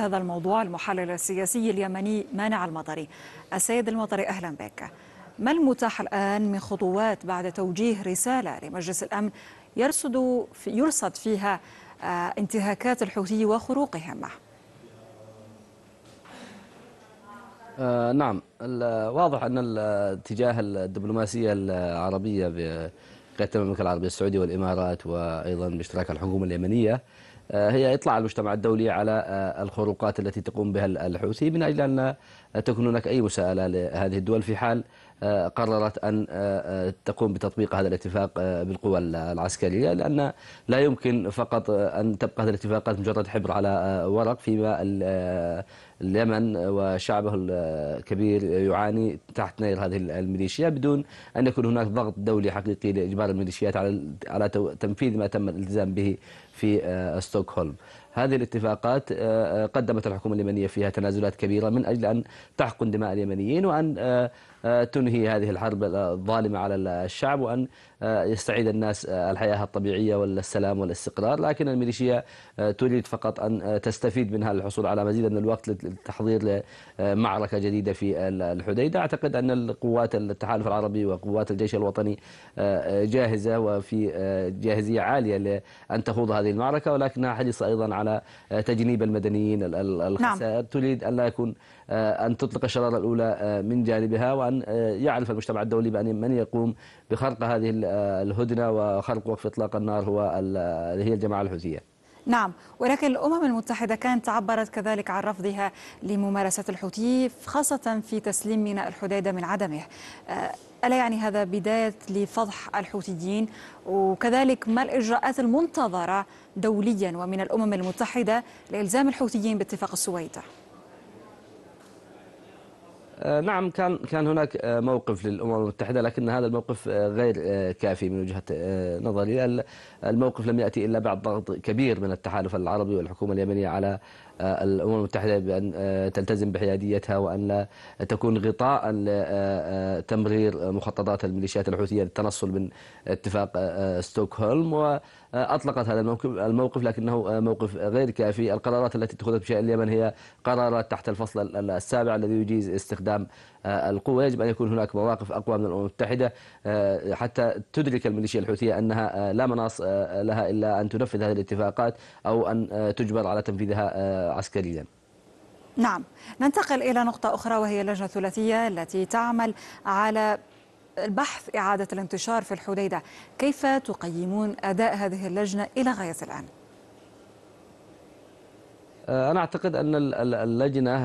هذا الموضوع المحلل السياسي اليمني مانع المطري السيد المطري أهلا بك ما المتاح الآن من خطوات بعد توجيه رسالة لمجلس الأمن يرصد في يرصد فيها آه، انتهاكات الحوثي وخروقهم آه نعم واضح أن الاتجاه الدبلوماسية العربية بقيادة المملكة العربية السعودية والإمارات وأيضا باشتراك الحكومة اليمنية آه، هي إطلاع المجتمع الدولي على آه، الخروقات التي تقوم بها الحوثي من أجل أن تكون هناك أي مساءلة لهذه الدول في حال آه، قررت أن آه، آه، تقوم بتطبيق هذا الاتفاق بالقوى العسكرية لأن لا يمكن فقط أن تبقى هذه الاتفاقات مجرد حبر على ورق فيما اليمن وشعبه الكبير يعاني تحت نير هذه الميليشيا بدون أن يكون هناك ضغط دولي حقيقي لإجبار الميليشيات على تنفيذ ما تم الالتزام به في ستوكهولم هذه الاتفاقات آه، آه، قدمت الحكومة اليمنية فيها تنازلات كبيرة من أجل أن تحقن دماء اليمنيين وأن آه، تنهي هذه الحرب الظالمة على الشعب وأن يستعيد الناس الحياة الطبيعية والسلام والاستقرار لكن الميليشيا تريد فقط أن تستفيد منها للحصول على مزيد من الوقت للتحضير لمعركة جديدة في الحديدة أعتقد أن القوات التحالف العربي وقوات الجيش الوطني جاهزة وفي جاهزية عالية لأن تخوض هذه المعركة ولكنها حريصة أيضا على آه، تجنيب المدنيين نعم. الخسائر نعم. تريد أن لا يكون آه، أن تطلق الشرارة الأولى آه، من جانبها وأن يعرف المجتمع الدولي بأن من يقوم بخرق هذه الهدنة وخرق وقف إطلاق النار هو هي الجماعة الحوثية نعم ولكن الأمم المتحدة كانت عبرت كذلك عن رفضها لممارسة الحوثي خاصة في تسليم ميناء الحديدة من عدمه ألا يعني هذا بداية لفضح الحوثيين وكذلك ما الإجراءات المنتظرة دوليا ومن الأمم المتحدة لإلزام الحوثيين باتفاق السويدة؟ آه، نعم كان كان هناك آه، موقف للامم المتحده لكن هذا الموقف آه، غير كافي من وجهه نظري الموقف لم ياتي الا بعد ضغط كبير من التحالف العربي والحكومه اليمنيه على آه، الأمم المتحدة بأن آه، تلتزم بحياديتها وأن لا تكون غطاء آه، تمرير مخططات الميليشيات الحوثية للتنصل من اتفاق ستوكهولم وأطلقت هذا الموقف لكنه موقف غير كافي القرارات التي اتخذت بشأن اليمن هي قرارات تحت الفصل السابع الذي يجيز استخدام آه، القوة يجب أن يكون هناك مواقف أقوى من الأمم المتحدة آه، حتى تدرك الميليشيا الحوثية أنها آه، لا مناص لها إلا أن تنفذ هذه الاتفاقات أو أن تجبر على تنفيذها عسكريا نعم ننتقل إلى نقطة أخرى وهي اللجنة الثلاثية التي تعمل على البحث إعادة الانتشار في الحديدة كيف تقيمون أداء هذه اللجنة إلى غاية الآن؟ أنا أعتقد أن اللجنة آه،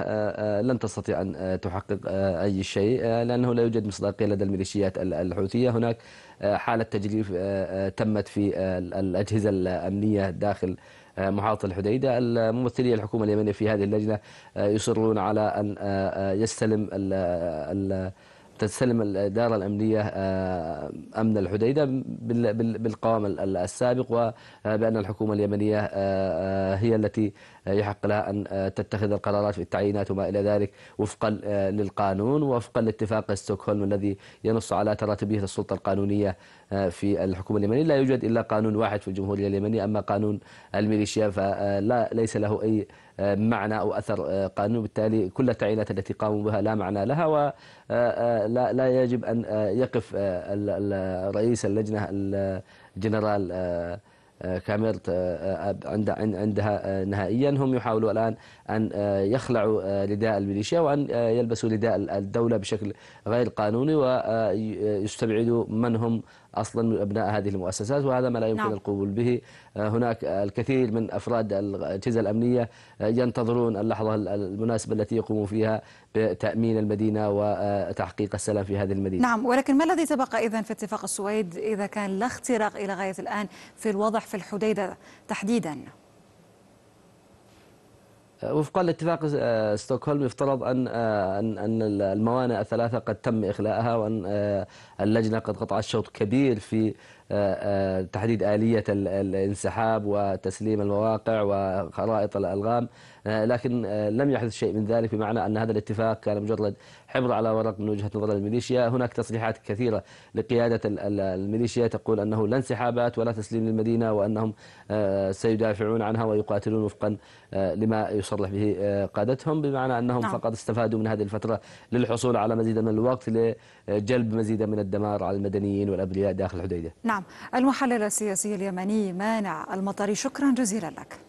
آه، لن تستطيع أن آه، تحقق أي شيء لأنه لا يوجد مصداقية لدى الميليشيات الحوثية هناك حالة تجريف تمت في الأجهزة الأمنية داخل محافظة الحديدة الممثلية الحكومة اليمنية في هذه اللجنة يصرون على أن يستلم ال تستلم الإدارة الأمنية آه، أمن الحديدة بالقوام السابق وبأن الحكومة اليمنية آه، آه، هي التي يحق لها أن تتخذ القرارات في التعيينات وما إلى ذلك وفقا للقانون وفقا لاتفاق ستوكهولم الذي ينص على تراتبية السلطة القانونية في الحكومة اليمنية لا يوجد إلا قانون واحد في الجمهورية اليمنية أما قانون الميليشيا فلا ليس له أي آه، معنى أو أثر آه، قانون وبالتالي كل التعيينات التي قاموا بها لا معنى لها ولا آه، لا يجب أن يقف رئيس اللجنة الجنرال كاميرت عند عندها نهائيا هم يحاولوا الان ان يخلعوا رداء الميليشيا وان يلبسوا رداء الدوله بشكل غير قانوني ويستبعدوا من هم أصلا من أبناء هذه المؤسسات وهذا ما لا يمكن نعم. القبول به آه، هناك الكثير من أفراد الأجهزة الأمنية آه، ينتظرون اللحظة المناسبة التي يقوموا فيها بتأمين المدينة وتحقيق السلام في هذه المدينة نعم ولكن ما الذي تبقى إذا في اتفاق السويد إذا كان لا اختراق إلى غاية الآن في الوضع في الحديدة تحديداً وفقا لاتفاق آه، ستوكهولم يفترض ان آه، ان الموانئ الثلاثه قد تم اخلاءها وان آه، اللجنه قد قطعت شوط كبير في تحديد آلية الانسحاب وتسليم المواقع وخرائط الألغام آه، لكن آه، لم يحدث شيء من ذلك بمعنى أن هذا الاتفاق كان مجرد حبر على ورق من وجهة نظر الميليشيا هناك تصريحات كثيرة لقيادة الميليشيا تقول أنه لا انسحابات ولا تسليم للمدينة وأنهم آه، سيدافعون عنها ويقاتلون وفقا لما يصرح به قادتهم بمعنى أنهم نعم. فقط استفادوا من هذه الفترة للحصول على مزيد من الوقت لجلب مزيد من الدمار على المدنيين والأبرياء داخل الحديدة نعم. نعم المحلل السياسي اليمني مانع المطري شكرا جزيلا لك